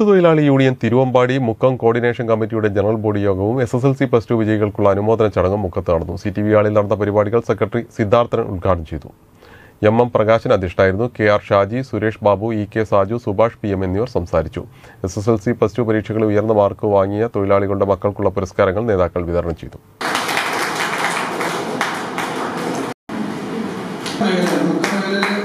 തൊഴിലാളി union Thiruvambady Mukkam coordination കമ്മിറ്റിയുടെ general body യോഗവും S S L C plus two വിജയികൾക്കുള്ള അനുമോദന ചടങ്ങും മുക്കത്ത് നടന്നു സി ടി വി ആളിൽ നടന്ന പരിപാടികൾ സെക്രട്ടറി സിദ്ധാർത്ഥൻ ഉദ്ഘാടനം ചെയ്തു എം എം പ്രകാശൻ അധ്യക്ഷനായിരുന്നു K R Shaji Suresh Babu E K Saju Subhash P M എന്നിവർ സംസാരിച്ചു S S L C plus two പരീക്ഷകളിൽ ഉയർന്ന മാർക്ക് വാങ്ങിയ തൊഴിലാളികളുടെ മക്കൾക്കുള്ള പുരസ്കാരങ്ങൾ നേതാക്കൾ വിതരണം ചെയ്തു Thank you.